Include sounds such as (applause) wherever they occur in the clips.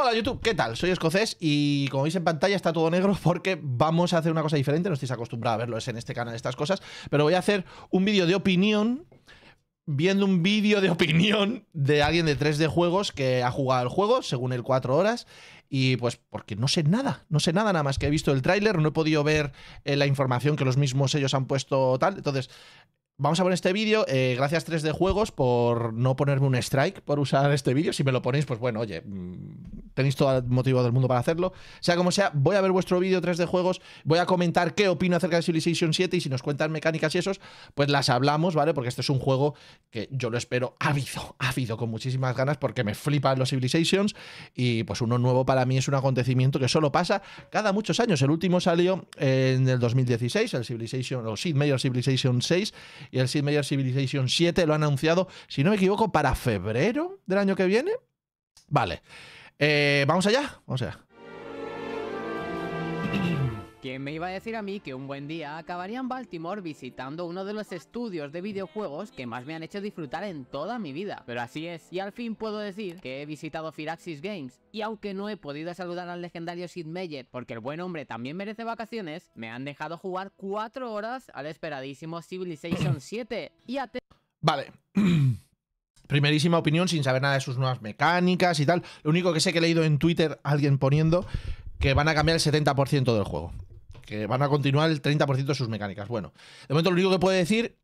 Hola YouTube, ¿qué tal? Soy escocés y como veis en pantalla está todo negro (laughs) porque vamos a hacer una cosa diferente, no estáis acostumbrados a es en este canal estas cosas, pero voy a hacer un vídeo de opinión viendo un vídeo de (laughs) opinión de alguien de 3D Juegos que ha jugado el juego, según el 4 horas, y pues porque no sé nada, no sé nada nada más que he visto el tráiler, no he podido ver eh, la información que los mismos ellos han puesto tal, entonces Vamos a poner este vídeo. Eh, gracias 3D Juegos por no ponerme un strike por usar este vídeo. Si me lo ponéis, pues bueno, oye, mm, tenéis todo el motivo del mundo para hacerlo. Sea como sea, voy a ver vuestro vídeo 3D Juegos, voy a comentar qué opino acerca de Civilization 7 y si nos cuentan mecánicas y esos, pues las hablamos, ¿vale? Porque este es un juego que yo lo espero ávido, (laughs) ávido, con muchísimas ganas porque me flipan los Civilizations y pues uno nuevo para mí es un acontecimiento que solo pasa cada muchos años. El último salió en el 2016, el Civilization, o Sid Major Civilization 6 y el Sid Meier Civilization 7 lo han anunciado, si no me equivoco, para febrero del año que viene. Vale. Eh, vamos allá, vamos allá. ¿Quién me iba a decir a mí que un buen día acabaría en Baltimore visitando uno de los estudios de videojuegos que más me han hecho disfrutar en toda mi vida? Pero así es, y al fin puedo decir que he visitado Firaxis Games, y aunque no he podido saludar al legendario Sid Meier porque el buen hombre también merece vacaciones, me han dejado jugar cuatro horas al esperadísimo Civilization 7 (coughs) y a... Vale. (coughs) primerísima opinión sin saber nada de sus nuevas mecánicas y tal. Lo único que sé que he leído en Twitter alguien poniendo que van a cambiar el 70% del juego. Que van a continuar el 30% de sus mecánicas. Bueno, de momento lo único que puedo decir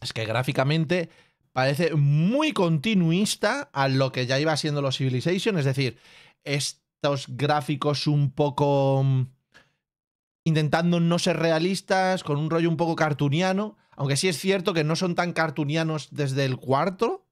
es que gráficamente parece muy continuista a lo que ya iba siendo los Civilization. Es decir, estos gráficos un poco mm, intentando no ser realistas, con un rollo un poco cartuniano. Aunque sí es cierto que no son tan cartunianos desde el cuarto,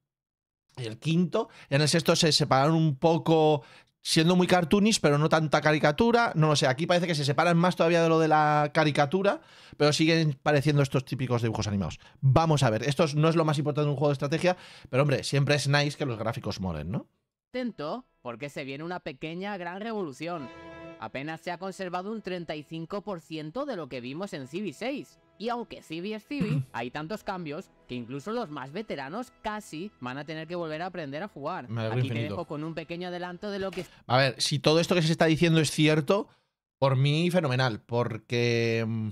el quinto. en el sexto se separaron un poco, siendo muy cartoonish, pero no tanta caricatura. No lo sé, aquí parece que se separan más todavía de lo de la caricatura, pero siguen pareciendo estos típicos dibujos animados. Vamos a ver, esto no es lo más importante de un juego de estrategia, pero hombre, siempre es nice que los gráficos molen, ¿no? Atento, porque se viene una pequeña gran revolución. Apenas se ha conservado un 35% de lo que vimos en civ 6 y aunque Civi es Civi, hay tantos cambios que incluso los más veteranos casi van a tener que volver a aprender a jugar. Aquí dejo con un pequeño adelanto de lo que... A ver, si todo esto que se está diciendo es cierto, por mí fenomenal, porque... Mm,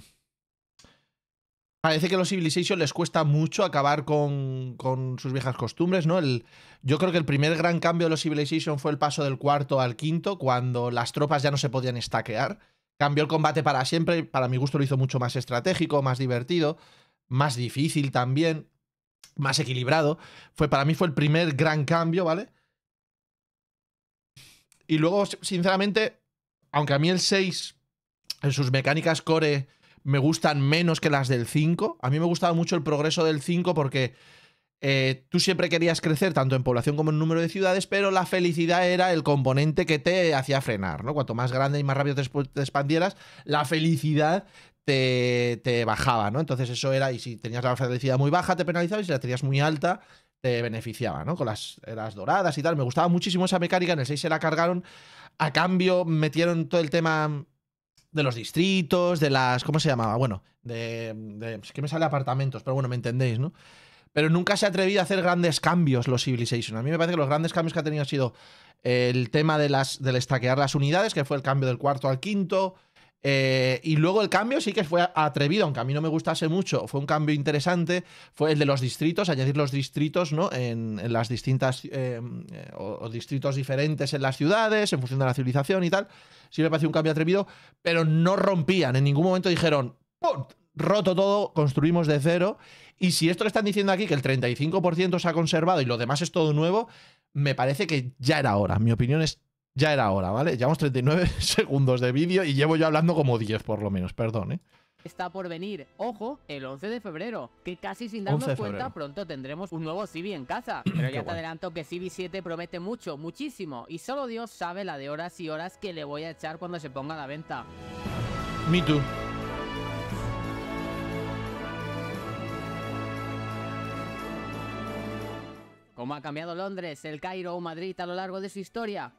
parece que a los Civilization les cuesta mucho acabar con, con sus viejas costumbres, ¿no? El, yo creo que el primer gran cambio de los Civilization fue el paso del cuarto al quinto, cuando las tropas ya no se podían estaquear. Cambió el combate para siempre, para mi gusto lo hizo mucho más estratégico, más divertido, más difícil también, más equilibrado. Fue, para mí fue el primer gran cambio, ¿vale? Y luego, sinceramente, aunque a mí el 6 en sus mecánicas core me gustan menos que las del 5, a mí me gustaba mucho el progreso del 5 porque eh, tú siempre querías crecer tanto en población como en número de ciudades, pero la felicidad era el componente que te hacía frenar, ¿no? Cuanto más grande y más rápido te, expandieras, la felicidad te, bajaba, ¿no? Entonces eso era, y si tenías la felicidad muy baja, te penalizaba, y si la tenías muy alta, te beneficiaba, ¿no? Con las, doradas y tal. Me gustaba muchísimo esa mecánica, en el 6 se la cargaron, a cambio metieron todo el tema de los distritos, de las. ¿Cómo se llamaba? Bueno, de. de que me sale apartamentos, pero bueno, me entendéis, ¿no? pero nunca se ha atrevido a hacer grandes cambios los Civilization. A mí me parece que los grandes cambios que ha tenido ha sido el tema de las, del estaquear las unidades, que fue el cambio del cuarto al quinto, eh, y luego el cambio sí que fue atrevido, aunque a mí no me gustase mucho, fue un cambio interesante, fue el de los distritos, añadir los distritos ¿no? en, las distintas, eh, eh, o, distritos diferentes en las ciudades, en función de la civilización y tal. Sí me pareció un cambio atrevido, pero no rompían, en ningún momento dijeron, ¡pum! roto todo, construimos de cero. Y si esto que están diciendo aquí, que el 35% se ha conservado y lo demás es todo nuevo, me parece que ya era hora. Mi opinión es ya era hora, ¿vale? Llevamos 39 (laughs) segundos de vídeo y llevo yo hablando como 10 por lo menos, perdón, ¿eh? Está por venir, ojo, el 11 de febrero, que casi sin darnos cuenta pronto tendremos un nuevo Civi en casa. (clears throat) Pero ya te adelanto que Civi 7 promete mucho, muchísimo, y solo Dios sabe la de horas y horas que le voy a echar cuando se ponga a la venta. Me too. ¿Cómo ha cambiado Londres, el Cairo o Madrid a lo largo de su historia?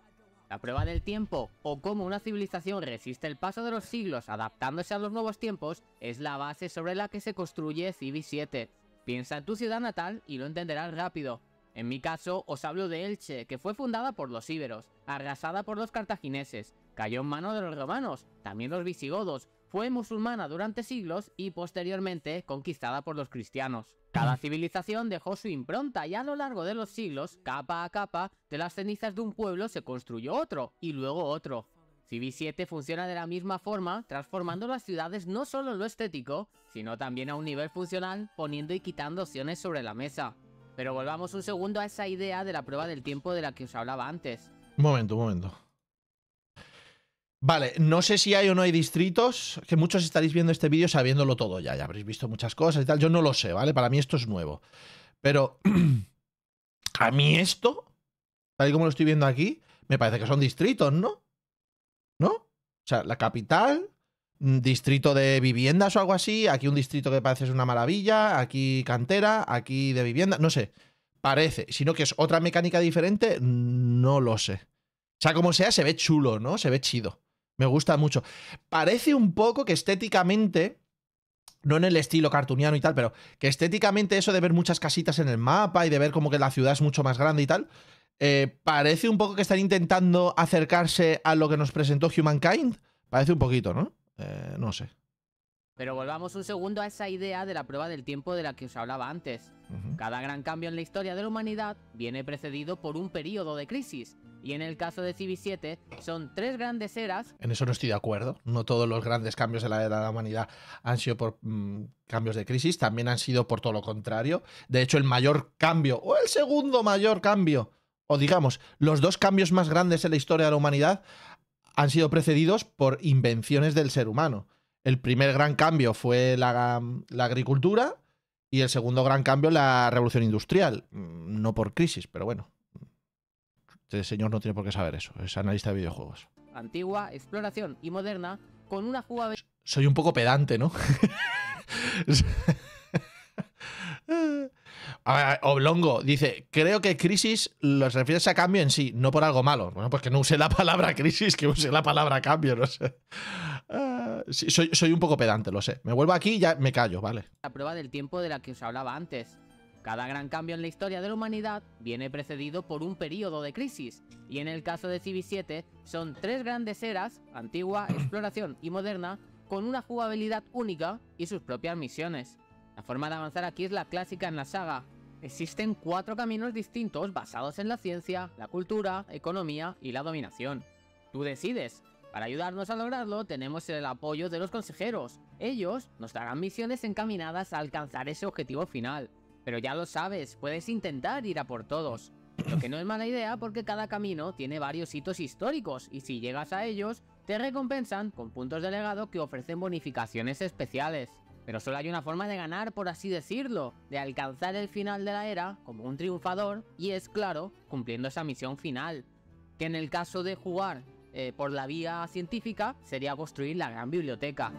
La prueba del tiempo o cómo una civilización resiste el paso de los siglos adaptándose a los nuevos tiempos es la base sobre la que se construye civ 7. Piensa en tu ciudad natal y lo entenderás rápido. En mi caso, os hablo de Elche, que fue fundada por los íberos, arrasada por los cartagineses, cayó en manos de los romanos, también los visigodos, fue musulmana durante siglos y posteriormente conquistada por los cristianos. Cada civilización dejó su impronta y a lo largo de los siglos, capa a capa, de las cenizas de un pueblo se construyó otro y luego otro. Civi7 funciona de la misma forma, transformando las ciudades no solo en lo estético, sino también a un nivel funcional, poniendo y quitando opciones sobre la mesa. Pero volvamos un segundo a esa idea de la prueba del tiempo de la que os hablaba antes. Un momento, un momento. Vale, no sé si hay o no hay distritos, que muchos estaréis viendo este vídeo sabiéndolo todo ya, ya habréis visto muchas cosas y tal, yo no lo sé, ¿vale? Para mí esto es nuevo. Pero (clears throat) a mí esto, tal y como lo estoy viendo aquí, me parece que son distritos, ¿no? ¿No? O sea, la capital, mm, distrito de viviendas o algo así, aquí un distrito que parece es una maravilla, aquí cantera, aquí de vivienda, no sé, parece, sino que es otra mecánica diferente, no lo sé. O sea, como sea, se ve chulo, ¿no? Se ve chido. Me gusta mucho. Parece un poco que estéticamente, no en el estilo cartuniano y tal, pero que estéticamente eso de ver muchas casitas en el mapa y de ver como que la ciudad es mucho más grande y tal, eh, parece un poco que están intentando acercarse a lo que nos presentó Humankind. Parece un poquito, ¿no? Eh, no sé. Pero volvamos un segundo a esa idea de la prueba del tiempo de la que os hablaba antes. Cada gran cambio en la historia de la humanidad viene precedido por un periodo de crisis. Y en el caso de civ 7 son tres grandes eras. En eso no estoy de acuerdo. No todos los grandes cambios de la era de la humanidad han sido por mm, cambios de crisis, también han sido por todo lo contrario. De hecho, el mayor cambio, o el segundo mayor cambio, o digamos, los dos cambios más grandes en la historia de la humanidad han sido precedidos por invenciones del ser humano. El primer gran cambio fue la agricultura y el segundo gran cambio la revolución industrial. Mm, no por crisis, pero bueno. Este señor no tiene por qué saber eso. Es analista de videojuegos. Antigua, exploración y moderna, con una jugabilidad. Soy un poco pedante, ¿no? (laughs) A Oblongo dice, creo que crisis los refieres a cambio en sí, no por algo malo. Bueno, pues que no use la palabra crisis, que use la palabra cambio, no sé. Ah, soy, soy, un poco pedante, lo sé. Me vuelvo aquí y ya me callo, ¿vale? La prueba del tiempo de la que os hablaba antes. Cada gran cambio en la historia de la humanidad viene precedido por un periodo de crisis, y en el caso de Civ7 son tres grandes eras, antigua, exploración y moderna, con una jugabilidad única y sus propias misiones. La forma de avanzar aquí es la clásica en la saga. Existen cuatro caminos distintos basados en la ciencia, la cultura, economía y la dominación. Tú decides. Para ayudarnos a lograrlo tenemos el apoyo de los consejeros. Ellos nos darán misiones encaminadas a alcanzar ese objetivo final. Pero ya lo sabes, puedes intentar ir a por todos. Lo que no es mala idea porque cada camino tiene varios hitos históricos y si llegas a ellos, te recompensan con puntos de legado que ofrecen bonificaciones especiales. Pero solo hay una forma de ganar, por así decirlo, de alcanzar el final de la era como un triunfador y es claro, cumpliendo esa misión final. Que en el caso de jugar eh, por la vía científica sería construir la gran biblioteca.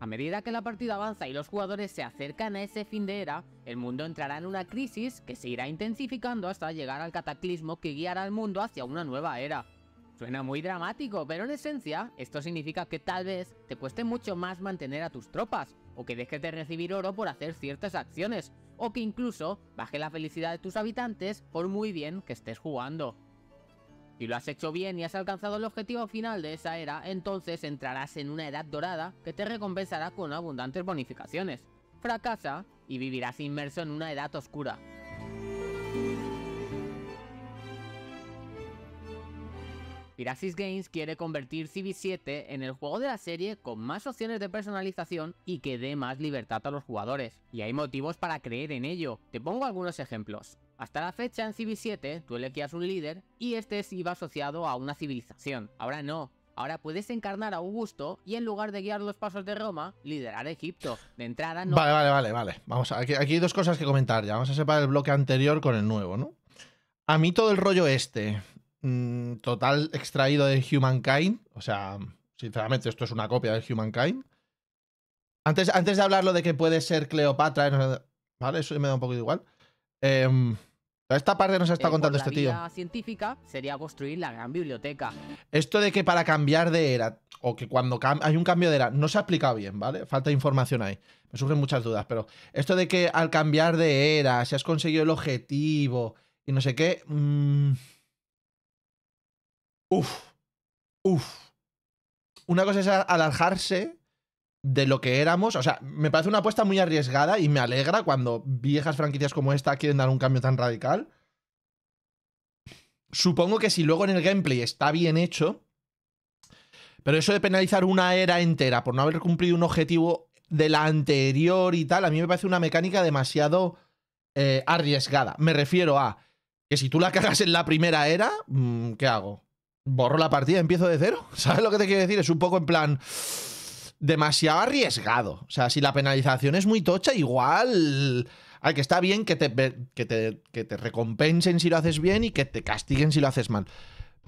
A medida que la partida avanza y los jugadores se acercan a ese fin de era, el mundo entrará en una crisis que se irá intensificando hasta llegar al cataclismo que guiará al mundo hacia una nueva era. Suena muy dramático, pero en esencia, esto significa que tal vez te cueste mucho más mantener a tus tropas, o que dejes de recibir oro por hacer ciertas acciones, o que incluso baje la felicidad de tus habitantes por muy bien que estés jugando. Si lo has hecho bien y has alcanzado el objetivo final de esa era, entonces entrarás en una edad dorada que te recompensará con abundantes bonificaciones. Fracasa y vivirás inmerso en una edad oscura. Piraxis Games quiere convertir CB7 en el juego de la serie con más opciones de personalización y que dé más libertad a los jugadores, y hay motivos para creer en ello, te pongo algunos ejemplos. Hasta la fecha en CB7 tú elegías un líder y este se iba asociado a una civilización, ahora no, Ahora puedes encarnar a Augusto y en lugar de guiar los pasos de Roma, liderar Egipto. De entrada no. Vale, vale, vale, vale. Vamos, aquí, aquí, hay dos cosas que comentar ya. Vamos a separar el bloque anterior con el nuevo, ¿no? A mí todo el rollo este Mm, total extraído de Humankind. O sea, sinceramente, esto es una copia de Humankind. Antes, antes de hablarlo de que puede ser Cleopatra, eh, ¿vale? Eso me da un poquito igual. Em, esta parte nos está eh, contando este tío. científica sería construir la gran biblioteca. Esto de que para cambiar de era, o que cuando hay un cambio de era, no se ha bien, ¿vale? Falta información ahí. Me sufren muchas dudas, pero esto de que al cambiar de era, si has conseguido el objetivo y no sé qué. Mm, Uf, uf. Una cosa es alargarse de lo que éramos. O sea, me parece una apuesta muy arriesgada y me alegra cuando viejas franquicias como esta quieren dar un cambio tan radical. Supongo que si luego en el gameplay está bien hecho, pero eso de penalizar una era entera por no haber cumplido un objetivo de la anterior y tal, a mí me parece una mecánica demasiado eh, arriesgada. Me refiero a que si tú la cagas en la primera era, mm, ¿qué hago? borro la partida, empiezo de cero. (laughs) ¿Sabes lo que te quiero decir? Es un poco en plan demasiado arriesgado. O sea, si la penalización es muy tocha, igual... hay que está bien que te, que te, que te recompensen si lo haces bien y que te castiguen si lo haces mal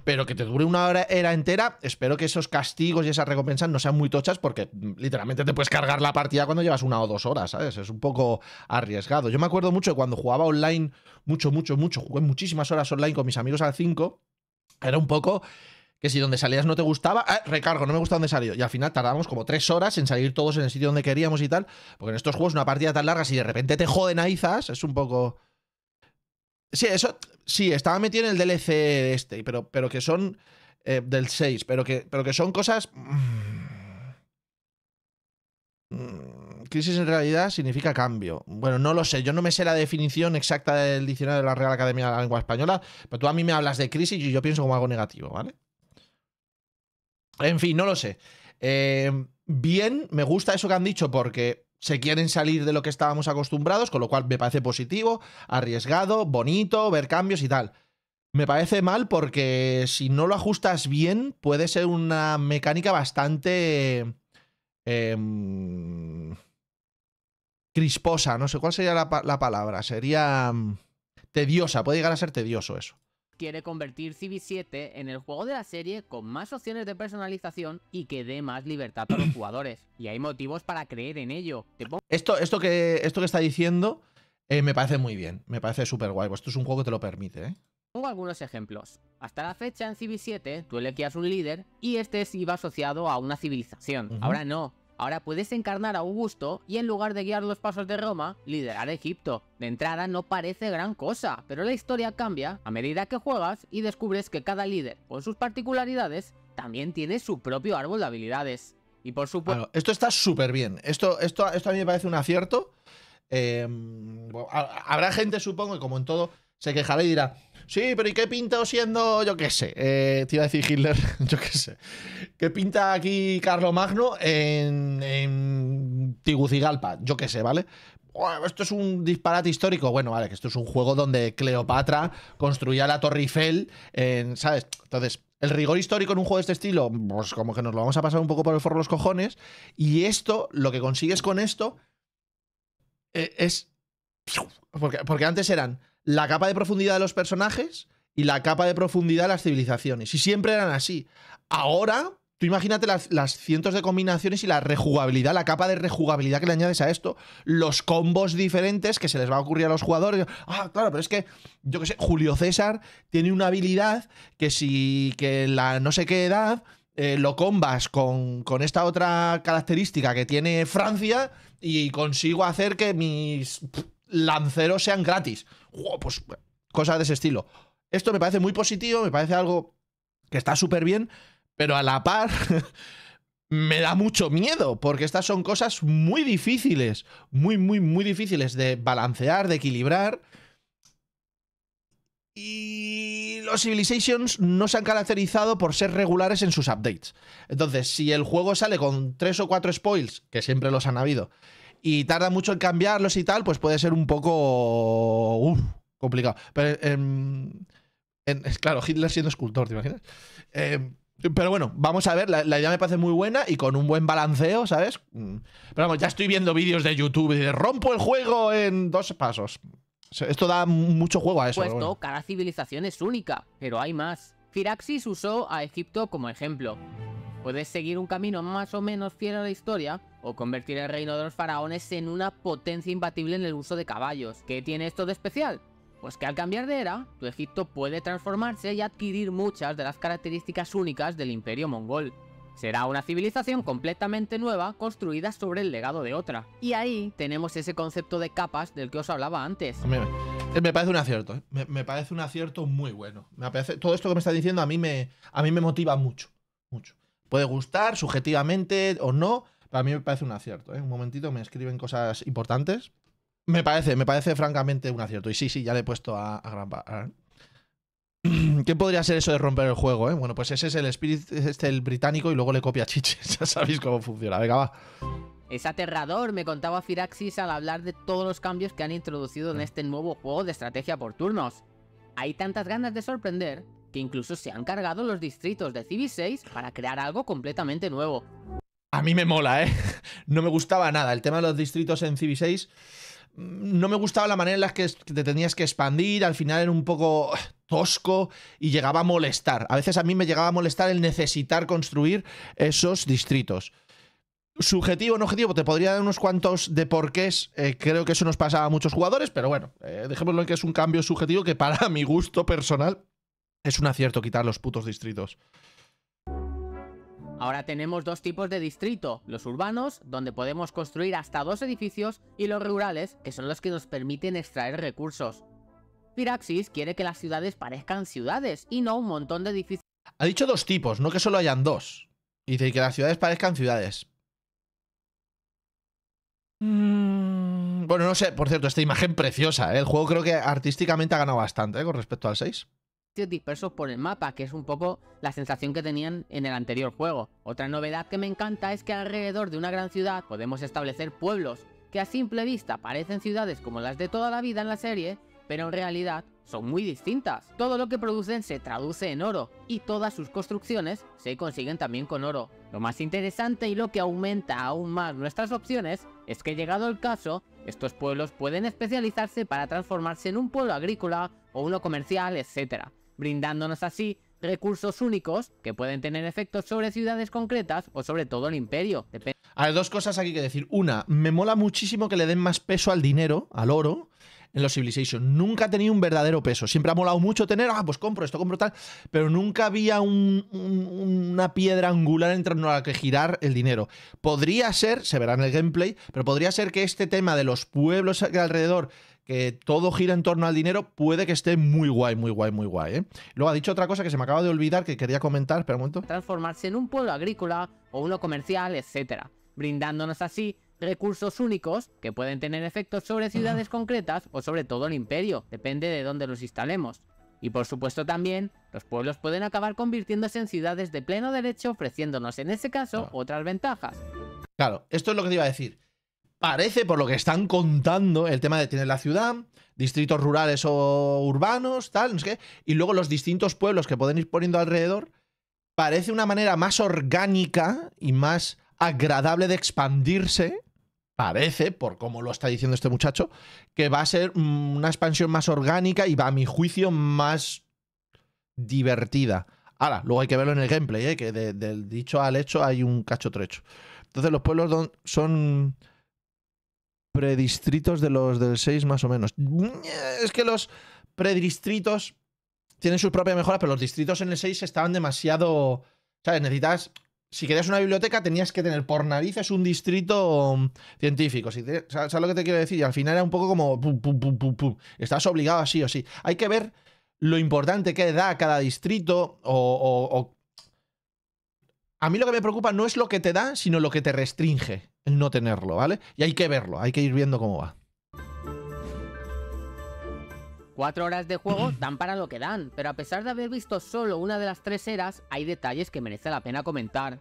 pero que te dure una hora era entera, espero que esos castigos y esas recompensas no sean muy tochas porque literalmente te puedes cargar la partida cuando llevas una o dos horas, ¿sabes? Es un poco arriesgado. Yo me acuerdo mucho de cuando jugaba online, mucho, mucho, mucho, jugué muchísimas horas online con mis amigos al 5 era un poco que si donde salías no te gustaba, ah, recargo, no me gusta donde salió. Y al final tardábamos como tres horas en salir todos en el sitio donde queríamos y tal. Porque en estos juegos una partida tan larga, si de repente te joden a es un poco... Sí, eso, sí, estaba metido en el DLC este, pero, pero que son eh, del 6, pero que, pero que son cosas... mmm crisis en realidad significa cambio. Bueno, no lo sé, yo no me sé la definición exacta del diccionario de la Real Academia de la Lengua Española, pero tú a mí me hablas de crisis y yo pienso como algo negativo, ¿vale? En fin, no lo sé. Eh, bien, me gusta eso que han dicho porque se quieren salir de lo que estábamos acostumbrados, con lo cual me parece positivo, arriesgado, bonito, ver cambios y tal. Me parece mal porque si no lo ajustas bien puede ser una mecánica bastante... Eh, crisposa, no sé cuál sería la, palabra, sería mm, tediosa, puede llegar a ser tedioso eso quiere convertir cb 7 en el juego de la serie con más opciones de personalización y que dé más libertad a los (clears throat) jugadores. Y hay motivos para creer en ello. Esto, esto, que, esto que está diciendo eh, me parece muy bien, me parece súper guay. Pues esto es un juego que te lo permite, ¿eh? Pongo algunos ejemplos. Hasta la fecha en cb 7 tú elegías un líder y este iba asociado a una civilización. Ahora no, Ahora puedes encarnar a Augusto y en lugar de guiar los pasos de Roma, liderar Egipto. De entrada no parece gran cosa, pero la historia cambia a medida que juegas y descubres que cada líder, con sus particularidades, también tiene su propio árbol de habilidades. Y por supuesto... Bueno, esto está súper bien. Esto, esto, esto a mí me parece un acierto. Eh, habrá gente, supongo, que como en todo, se quejará y dirá, Sí, pero ¿y qué pinta siendo, yo qué sé? Eh, te iba a decir Hitler, (laughs) yo qué sé. ¿Qué pinta aquí Carlomagno en, en Tigucigalpa? Yo qué sé, ¿vale? esto es un disparate histórico. Bueno, vale, que esto es un juego donde Cleopatra construía la Torre Eiffel, ¿sabes? Entonces, el rigor histórico en un juego de este estilo, pues como que nos lo vamos a pasar un poco por el forro los cojones. Y esto, lo que consigues con esto, eh, es... porque antes eran la capa de profundidad de los personajes y la capa de profundidad de las civilizaciones. Y siempre eran así. Ahora, tú imagínate las, las, cientos de combinaciones y la rejugabilidad, la capa de rejugabilidad que le añades a esto, los combos diferentes que se les va a ocurrir a los jugadores. Ah, claro, pero es que, yo qué sé, Julio César tiene una habilidad que si que la no sé qué edad eh, lo combas con, esta otra característica que tiene Francia y consigo hacer que mis lanceros sean gratis. Cosa pues, cosas de ese estilo. Esto me parece muy positivo, me parece algo que está súper bien, pero a la par (laughs) me da mucho miedo, porque estas son cosas muy difíciles, muy, muy, muy difíciles de balancear, de equilibrar. Y los Civilizations no se han caracterizado por ser regulares en sus updates. Entonces, si el juego sale con tres o cuatro spoils, que siempre los han habido, y tarda mucho en cambiarlos y tal, pues puede ser un poco uf, uh, complicado. Pero, em, claro, Hitler siendo escultor, ¿te imaginas? Em, pero bueno, vamos a ver, la, idea me parece muy buena y con un buen balanceo, ¿sabes? Mm. Pero vamos, ya estoy viendo vídeos de YouTube de rompo el juego en dos pasos. Esto da mucho juego a eso. Por supuesto, cada civilización es única, pero hay más. Firaxis usó a Egipto como ejemplo. Puedes seguir un camino más o menos fiel a la historia, o convertir el reino de los faraones en una potencia imbatible en el uso de caballos. ¿Qué tiene esto de especial? Pues que al cambiar de era, tu Egipto puede transformarse y adquirir muchas de las características únicas del imperio mongol. Será una civilización completamente nueva construida sobre el legado de otra. Y ahí tenemos ese concepto de capas del que os hablaba antes. Eh, me parece un acierto, eh. me, parece un acierto muy bueno. Me todo esto que me está diciendo a mí me, a mí me motiva mucho, mucho. Puede gustar subjetivamente o no, Para mí me parece un acierto. ¿eh? Un momentito me escriben cosas importantes. Me parece, me parece francamente un acierto. Y sí, sí, ya le he puesto a, a ¿eh? (clears throat) ¿Qué podría ser eso de romper el juego? Eh? Bueno, pues ese es el espíritu, este el británico y luego le copia chiches. (laughs) Ya sabéis cómo funciona. Venga, va. Es aterrador, me contaba Firaxis al hablar de todos los cambios que han introducido en este nuevo juego de estrategia por turnos. Hay tantas ganas de sorprender que incluso se han cargado los distritos de Civ 6 para crear algo completamente nuevo. A mí me mola, ¿eh? (laughs) No me gustaba nada. El tema de los distritos en Civ 6 mm, no me gustaba la manera en la que te tenías que expandir, al final era un poco (sighs) tosco y llegaba a molestar. A veces a mí me llegaba a molestar el necesitar construir esos distritos. Subjetivo o no objetivo, te podría dar unos cuantos de porqués, eh, creo que eso nos pasaba a muchos jugadores, pero bueno, eh, dejémoslo en que es un cambio subjetivo que para (laughs) mi gusto personal es un acierto quitar los putos distritos. Ahora tenemos dos tipos de distrito, los urbanos, donde podemos construir hasta dos edificios, y los rurales, que son los que nos permiten extraer recursos. Piraxis quiere que las ciudades parezcan ciudades y no un montón de edificios. Ha dicho dos tipos, no que solo hayan dos. Y dice que las ciudades parezcan ciudades. Mm. bueno, no sé, por cierto, esta imagen preciosa. ¿eh? El juego creo que artísticamente ha ganado bastante ¿eh? con respecto al 6 dispersos por el mapa, que es un poco la sensación que tenían en el anterior juego. Otra novedad que me encanta es que alrededor de una gran ciudad podemos establecer pueblos, que a simple vista parecen ciudades como las de toda la vida en la serie, pero en realidad son muy distintas. Todo lo que producen se traduce en oro, y todas sus construcciones se consiguen también con oro. Lo más interesante y lo que aumenta aún más nuestras opciones es que llegado el caso, estos pueblos pueden especializarse para transformarse en un pueblo agrícola o uno comercial, etc brindándonos así recursos únicos que pueden tener efectos sobre ciudades concretas o sobre todo el imperio. Hay dos cosas aquí que decir. Una, me mola muchísimo que le den más peso al dinero, al oro, en los Civilization. Nunca ha tenido un verdadero peso. Siempre ha molado mucho tener, ah, pues compro esto, compro tal, pero nunca había una piedra angular en torno a la que girar el dinero. Podría ser, se verá en el gameplay, pero podría ser que este tema de los pueblos alrededor que todo gira en torno al dinero, puede que esté muy guay, muy guay, muy guay. ¿eh? Luego ha dicho otra cosa que se me acaba de olvidar que quería comentar, pero un momento. Transformarse en un pueblo agrícola o uno comercial, etcétera, brindándonos así recursos únicos que pueden tener efectos sobre ciudades concretas o sobre todo el imperio, depende de dónde los instalemos. Y por supuesto también, los pueblos pueden acabar convirtiéndose en ciudades de pleno derecho ofreciéndonos en ese caso otras ventajas. Claro, esto es lo que te iba a decir. Parece, por lo que están contando, el tema de tener la ciudad, distritos rurales o urbanos, tal, no sé y luego los distintos pueblos que pueden ir poniendo alrededor, parece una manera más orgánica y más agradable de expandirse, parece, por cómo lo está diciendo este muchacho, que va a ser mm, una expansión más orgánica y va, a mi juicio, más divertida. Ahora, luego hay que verlo en el gameplay, ¿eh? que del dicho al hecho hay un cacho trecho. Entonces los pueblos son predistritos de los del 6 más o menos. Mm, es que los predistritos tienen sus propias mejoras, pero los distritos en el 6 estaban demasiado... ¿Sabes? Necesitas... Si querías una biblioteca tenías que tener por narices un distrito mm, científico. Si ¿Sabes lo que te quiero decir? Y al final era un poco como... Estás obligado así o sí. Hay que ver lo importante que da cada distrito o a mí lo que me preocupa no es lo que te da, sino lo que te restringe el no tenerlo, ¿vale? Y hay que verlo, hay que ir viendo cómo va. Cuatro horas de juego (clears throat) dan para lo que dan, pero a pesar de haber visto solo una de las tres eras, hay detalles que merece la pena comentar.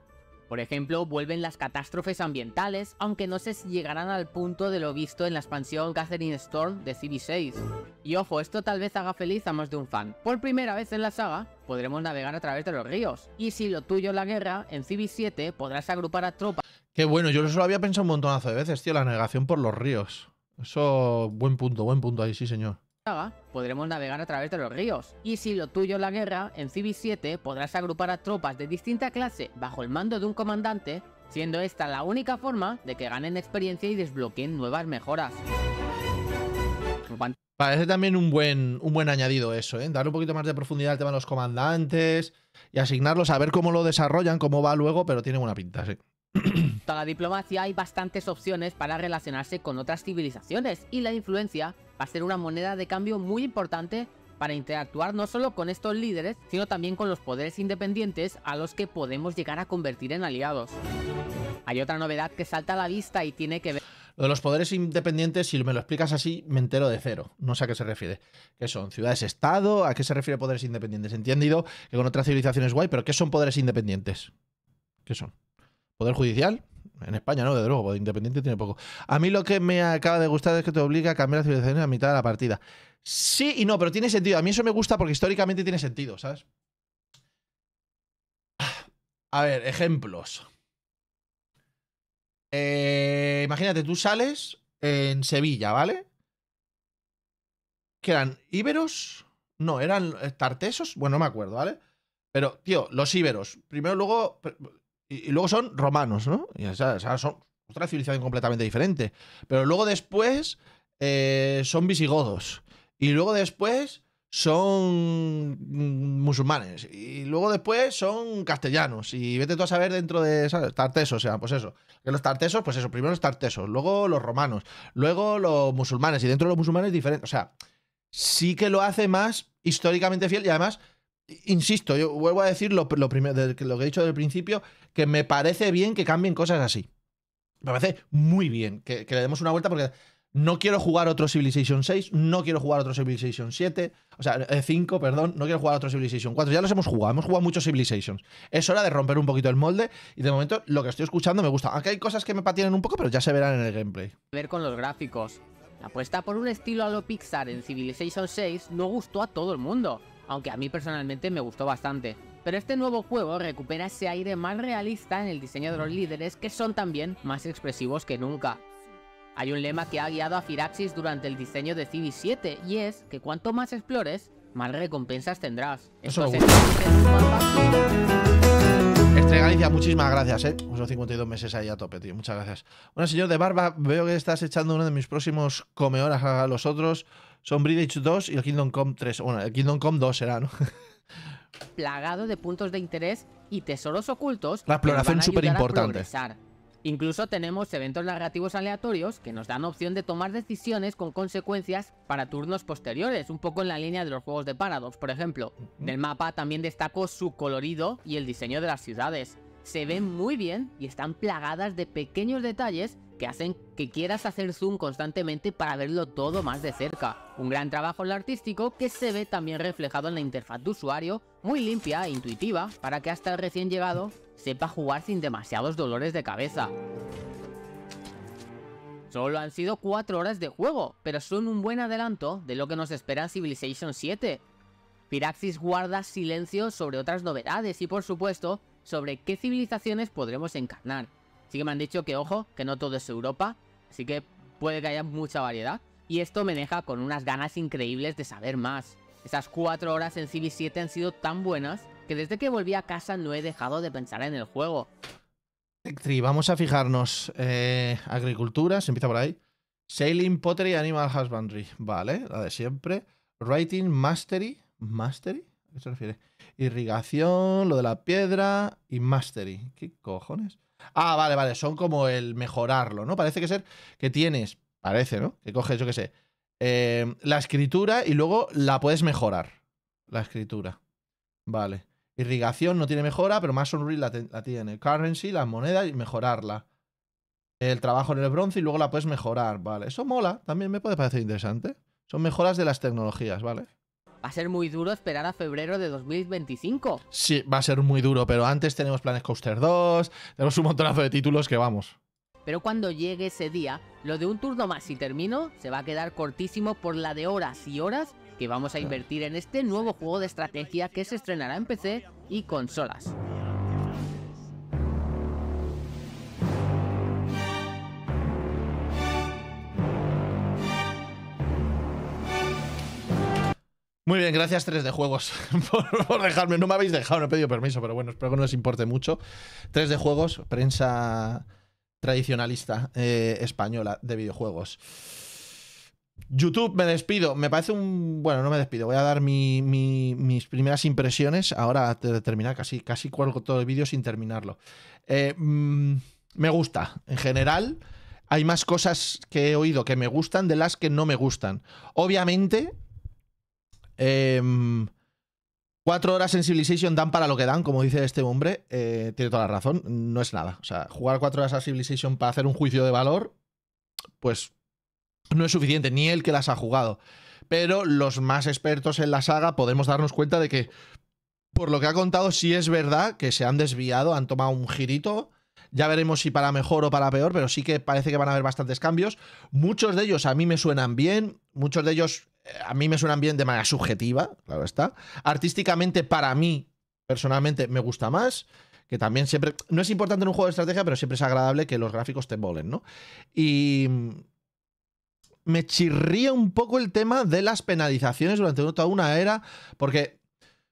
Por ejemplo, vuelven las catástrofes ambientales, aunque no sé si llegarán al punto de lo visto en la expansión Gathering Storm de CB6. Y ojo, esto tal vez haga feliz a más de un fan. Por primera vez en la saga, podremos navegar a través de los ríos. Y si lo tuyo es la guerra, en CB7 podrás agrupar a tropas. Qué bueno, yo eso lo había pensado un montonazo de veces, tío, la navegación por los ríos. Eso, buen punto, buen punto ahí, sí señor podremos navegar a través de los ríos. Y si lo tuyo es la guerra, en Civis 7 podrás agrupar a tropas de distinta clase bajo el mando de un comandante, siendo esta la única forma de que ganen experiencia y desbloqueen nuevas mejoras. Parece también un buen, un buen añadido eso, ¿eh? Dar un poquito más de profundidad al tema de los comandantes y asignarlos a ver cómo lo desarrollan, cómo va luego, pero tiene una pinta, sí. Toda la diplomacia hay bastantes opciones para relacionarse con otras civilizaciones y la influencia va a ser una moneda de cambio muy importante para interactuar no solo con estos líderes, sino también con los poderes independientes a los que podemos llegar a convertir en aliados. Hay otra novedad que salta a la vista y tiene que ver... Lo de los poderes independientes, si me lo explicas así, me entero de cero. No sé a qué se refiere. ¿Qué son? ¿Ciudades-estado? ¿A qué se refiere poderes independientes? Entendido que con otras civilizaciones guay, pero ¿qué son poderes independientes? ¿Qué son? ¿Poder judicial? En España no, de luego, Independiente tiene poco. A mí lo que me acaba de gustar es que te obliga a cambiar las civilizaciones a mitad de la partida. Sí y no, pero tiene sentido. A mí eso me gusta porque históricamente tiene sentido, ¿sabes? Ah, a ver, ejemplos. Eh, imagínate, tú sales en Sevilla, ¿vale? Que eran íberos. No, eran tartesos. Bueno, no me acuerdo, ¿vale? Pero, tío, los íberos. Primero, luego, y, luego son romanos, ¿no? o sea, son otra civilización completamente diferente. Pero luego después eh, son visigodos. Y luego después son mm, musulmanes. Y luego después son castellanos. Y vete tú a saber dentro de ¿sabes? Tartesos, o sea, pues eso. Que los tartesos, pues eso, primero los tartesos, luego los romanos, luego los musulmanes. Y dentro de los musulmanes diferentes. O sea, sí que lo hace más históricamente fiel y además insisto, yo vuelvo a decir lo, primero, lo que he dicho del principio, que me parece bien que cambien cosas así. Me parece muy bien que, le demos una vuelta porque no quiero jugar otro Civilization 6, no quiero jugar otro Civilization 7, o sea, 5, eh, perdón, no quiero jugar otro Civilization 4. Ya los hemos jugado, hemos jugado muchos Civilizations. Es hora de romper un poquito el molde y de momento lo que estoy escuchando me gusta. Aunque hay cosas que me patienen un poco, pero ya se verán en el gameplay. Ver con los gráficos. La apuesta por un estilo a lo Pixar en Civilization 6 no gustó a todo el mundo aunque a mí personalmente me gustó bastante. Pero este nuevo juego recupera ese aire más realista en el diseño de los líderes que son también más expresivos que nunca. Hay un lema que ha guiado a Firaxis durante el diseño de Civi 7 y es que cuanto más explores, más recompensas tendrás. Eso este es. Estrella Galicia, muchísimas gracias, eh. 52 meses ahí a tope, tío. Muchas gracias. Bueno, señor de Barba, veo que estás echando uno de mis próximos comeoras a los otros son Bridge 2 y el Kingdom Come 3. Bueno, el Kingdom Come 2 será, ¿no? (laughs) Plagado de puntos de interés y tesoros ocultos. La exploración súper importante. Incluso tenemos eventos narrativos aleatorios que nos dan opción de tomar decisiones con consecuencias para turnos posteriores, un poco en la línea de los juegos de Paradox, por ejemplo. Del mapa también destaco su colorido y el diseño de las ciudades. Se ven muy bien y están plagadas de pequeños detalles que hacen que quieras hacer zoom constantemente para verlo todo más de cerca. Un gran trabajo en lo artístico que se ve también reflejado en la interfaz de usuario, muy limpia e intuitiva, para que hasta el recién llegado sepa jugar sin demasiados dolores de cabeza. Solo han sido 4 horas de juego, pero son un buen adelanto de lo que nos espera en Civilization 7. Piraxis guarda silencio sobre otras novedades y por supuesto, sobre qué civilizaciones podremos encarnar, Así que me han dicho que, ojo, que no todo es Europa. Así que puede que haya mucha variedad. Y esto me deja con unas ganas increíbles de saber más. Esas cuatro horas en Civ 7 han sido tan buenas que desde que volví a casa no he dejado de pensar en el juego. Ectri, vamos a fijarnos. Eh, agricultura, se empieza por ahí. Sailing, Pottery, Animal Husbandry. Vale, la de siempre. Writing, Mastery. ¿Mastery? ¿A qué se refiere? Irrigación, lo de la piedra y Mastery. ¿Qué cojones? Ah, vale, vale, son como el mejorarlo, ¿no? Parece que ser que tienes, parece, ¿no? Que coges, yo qué sé, eh, la escritura y luego la puedes mejorar. La escritura. Vale. Irrigación no tiene mejora, pero más la, la, tiene. Currency, la moneda y mejorarla. El trabajo en el bronce y luego la puedes mejorar. Vale, eso mola, también me puede parecer interesante. Son mejoras de las tecnologías, ¿vale? Va a ser muy duro esperar a febrero de 2025. Sí, va a ser muy duro, pero antes tenemos Planes Coaster 2, tenemos un montonazo de títulos que vamos. Pero cuando llegue ese día, lo de un turno más y termino se va a quedar cortísimo por la de horas y horas que vamos a invertir en este nuevo juego de estrategia que se estrenará en PC y consolas. Muy bien, gracias 3 de juegos (laughs) por, dejarme. No me habéis dejado, no he pedido permiso, pero bueno, espero que no les importe mucho. 3 de juegos, prensa tradicionalista eh, española de videojuegos. YouTube, me despido. Me parece un. Bueno, no me despido. Voy a dar mis primeras impresiones. Ahora te terminar, casi, casi todo el vídeo sin terminarlo. Eh, mm, me gusta. En general, hay más cosas que he oído que me gustan de las que no me gustan. Obviamente, eh, cuatro horas en Civilization dan para lo que dan, como dice este hombre. Eh, tiene toda la razón, no es nada. O sea, jugar cuatro horas a Civilization para hacer un juicio de valor, pues no es suficiente, ni el que las ha jugado. Pero los más expertos en la saga podemos darnos cuenta de que, por lo que ha contado, sí es verdad que se han desviado, han tomado un girito. Ya veremos si para mejor o para peor, pero sí que parece que van a haber bastantes cambios. Muchos de ellos a mí me suenan bien, muchos de ellos a mí me suenan bien de manera subjetiva, claro está. Artísticamente, para mí, personalmente, me gusta más. Que también siempre. No es importante en un juego de estrategia, pero siempre es agradable que los gráficos te molen, ¿no? Y. Me chirría un poco el tema de las penalizaciones durante toda una era, porque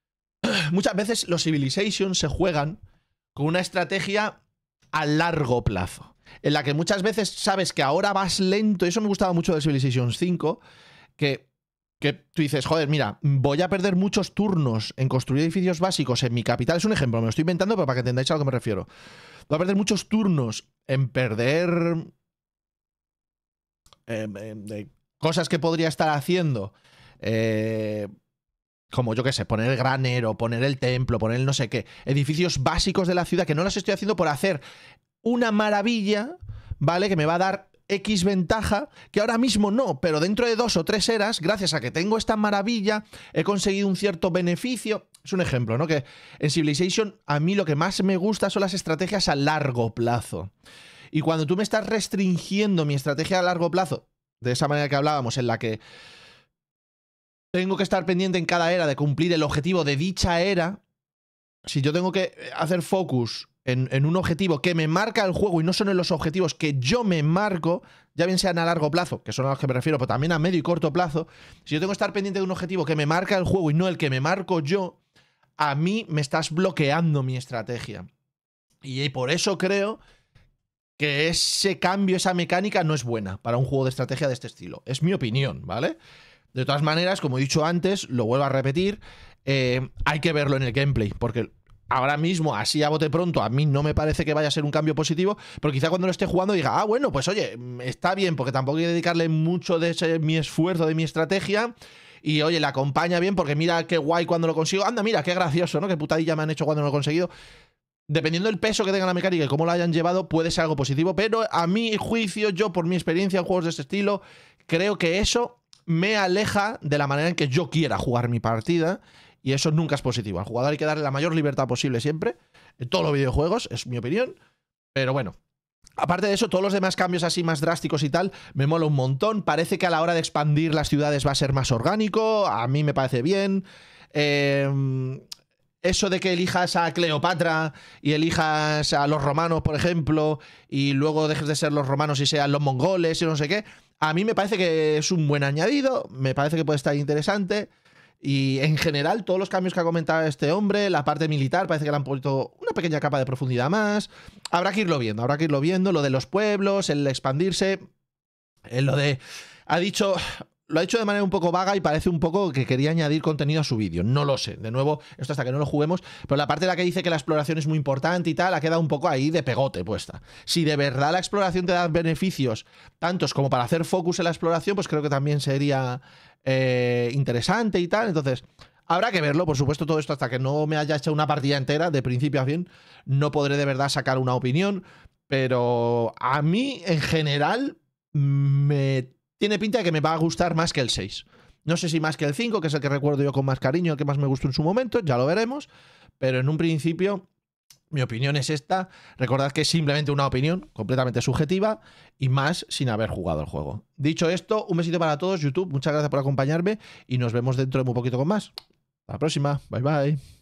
(clears throat) muchas veces los Civilizations se juegan con una estrategia a largo plazo, en la que muchas veces sabes que ahora vas lento, y eso me gustaba mucho de Civilization 5, que que tú dices, joder, mira, voy a perder muchos turnos en construir edificios básicos en mi capital. Es un ejemplo, me lo estoy inventando, pero para que entendáis a lo que me refiero. Voy a perder muchos turnos en perder em, em, cosas que podría estar haciendo. Eh, como yo qué sé, poner el granero, poner el templo, poner no sé qué. Edificios básicos de la ciudad que no las estoy haciendo por hacer una maravilla, ¿vale? Que me va a dar X ventaja que ahora mismo no, pero dentro de dos o tres eras, gracias a que tengo esta maravilla, he conseguido un cierto beneficio. Es un ejemplo, ¿no? Que en Civilization a mí lo que más me gusta son las estrategias a largo plazo. Y cuando tú me estás restringiendo mi estrategia a largo plazo, de esa manera que hablábamos, en la que tengo que estar pendiente en cada era de cumplir el objetivo de dicha era, si yo tengo que hacer focus en, un objetivo que me marca el juego y no son en los objetivos que yo me marco, ya bien sean a largo plazo, que son a los que me refiero, pero también a medio y corto plazo, si yo tengo que estar pendiente de un objetivo que me marca el juego y no el que me marco yo, a mí me estás bloqueando mi estrategia. Y eh, por eso creo que ese cambio, esa mecánica no es buena para un juego de estrategia de este estilo. Es mi opinión, ¿vale? De todas maneras, como he dicho antes, lo vuelvo a repetir, eh, hay que verlo en el gameplay, porque ahora mismo, así a bote pronto, a mí no me parece que vaya a ser un cambio positivo, pero quizá cuando lo esté jugando diga, ah, bueno, pues oye, mm, está bien, porque tampoco hay dedicarle mucho de mi esfuerzo, de mi estrategia. Y oye, la acompaña bien, porque mira qué guay cuando lo consigo. Anda, mira, qué gracioso, ¿no? Qué putadilla me han hecho cuando no lo he conseguido. Dependiendo del peso que tenga la mecánica y cómo la hayan llevado, puede ser algo positivo. Pero a mi juicio, yo por mi experiencia en juegos de este estilo, creo que eso me aleja de la manera en que yo quiera jugar mi partida y eso nunca es positivo. Al jugador hay que darle la mayor libertad posible siempre, en todos los videojuegos, es mi opinión, pero bueno. Aparte de eso, todos los demás cambios así más drásticos y tal, me mola un montón. Parece que a la hora de expandir las ciudades va a ser más orgánico, a mí me parece bien. Em, eso de que elijas a Cleopatra y elijas a los romanos, por ejemplo, y luego dejes de ser los romanos y sean los mongoles y no sé qué, a mí me parece que es un buen añadido, me parece que puede estar interesante. Y en general, todos los cambios que ha comentado este hombre, la parte militar, parece que le han puesto una pequeña capa de profundidad más. Habrá que irlo viendo, habrá que irlo viendo. Lo de los pueblos, el expandirse. Eh, lo de. Ha dicho lo ha hecho de manera un poco vaga y parece un poco que quería añadir contenido a su vídeo. No lo sé. De nuevo, esto hasta que no lo juguemos. Pero la parte de la que dice que la exploración es muy importante y tal, ha quedado un poco ahí de pegote puesta. Si de verdad la exploración te da beneficios tantos como para hacer focus en la exploración, pues creo que también sería eh, interesante y tal. Entonces, habrá que verlo, por supuesto, todo esto hasta que no me haya hecho una partida entera, de principio a fin, no podré de verdad sacar una opinión. Pero a mí, en general, me tiene pinta de que me va a gustar más que el 6. No sé si más que el 5, que es el que recuerdo yo con más cariño, el que más me gustó en su momento, ya lo veremos. Pero en un principio mi opinión es esta. Recordad que es simplemente una opinión completamente subjetiva y más sin haber jugado el juego. Dicho esto, un besito para todos, YouTube. Muchas gracias por acompañarme y nos vemos dentro de muy poquito con más. Hasta la próxima. Bye bye.